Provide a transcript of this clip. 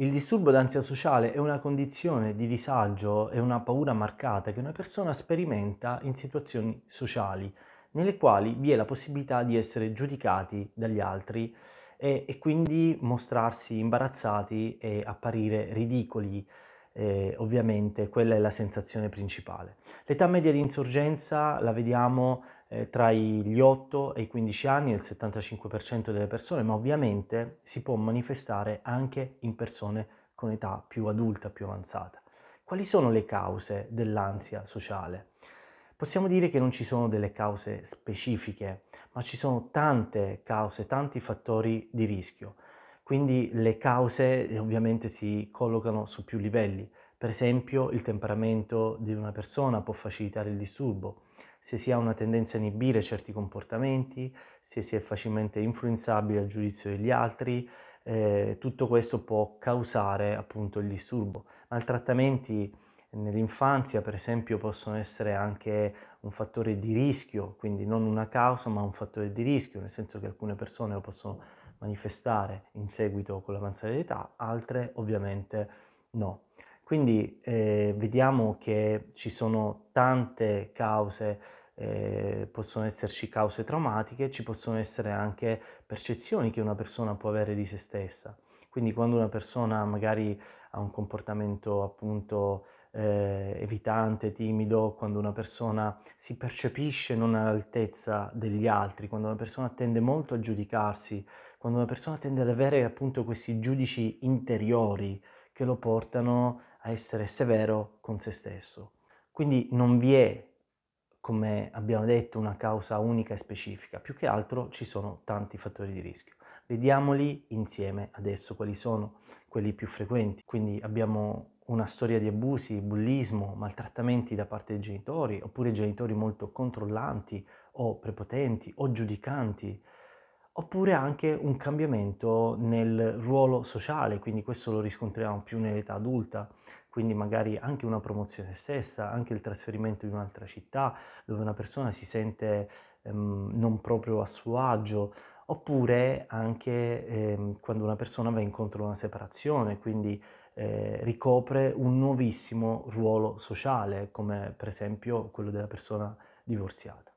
Il disturbo d'ansia sociale è una condizione di disagio e una paura marcata che una persona sperimenta in situazioni sociali, nelle quali vi è la possibilità di essere giudicati dagli altri e, e quindi mostrarsi imbarazzati e apparire ridicoli. Eh, ovviamente quella è la sensazione principale. L'età media di insorgenza la vediamo eh, tra gli 8 e i 15 anni nel 75% delle persone, ma ovviamente si può manifestare anche in persone con età più adulta, più avanzata. Quali sono le cause dell'ansia sociale? Possiamo dire che non ci sono delle cause specifiche, ma ci sono tante cause, tanti fattori di rischio. Quindi le cause ovviamente si collocano su più livelli. Per esempio il temperamento di una persona può facilitare il disturbo, se si ha una tendenza a inibire certi comportamenti, se si è facilmente influenzabili al giudizio degli altri, eh, tutto questo può causare appunto il disturbo. Maltrattamenti nell'infanzia per esempio possono essere anche un fattore di rischio, quindi non una causa ma un fattore di rischio, nel senso che alcune persone lo possono manifestare in seguito con l'avanzare dell'età, altre ovviamente no. Quindi eh, vediamo che ci sono tante cause, eh, possono esserci cause traumatiche, ci possono essere anche percezioni che una persona può avere di se stessa. Quindi quando una persona magari ha un comportamento appunto eh, evitante, timido, quando una persona si percepisce non all'altezza degli altri, quando una persona tende molto a giudicarsi, quando una persona tende ad avere appunto questi giudici interiori che lo portano a essere severo con se stesso. Quindi non vi è, come abbiamo detto, una causa unica e specifica, più che altro ci sono tanti fattori di rischio. Vediamoli insieme adesso quali sono quelli più frequenti. Quindi abbiamo una storia di abusi, bullismo, maltrattamenti da parte dei genitori, oppure genitori molto controllanti o prepotenti o giudicanti, oppure anche un cambiamento nel ruolo sociale, quindi questo lo riscontriamo più nell'età adulta, quindi magari anche una promozione stessa, anche il trasferimento in un'altra città dove una persona si sente ehm, non proprio a suo agio, oppure anche ehm, quando una persona va incontro a una separazione, quindi eh, ricopre un nuovissimo ruolo sociale, come per esempio quello della persona divorziata.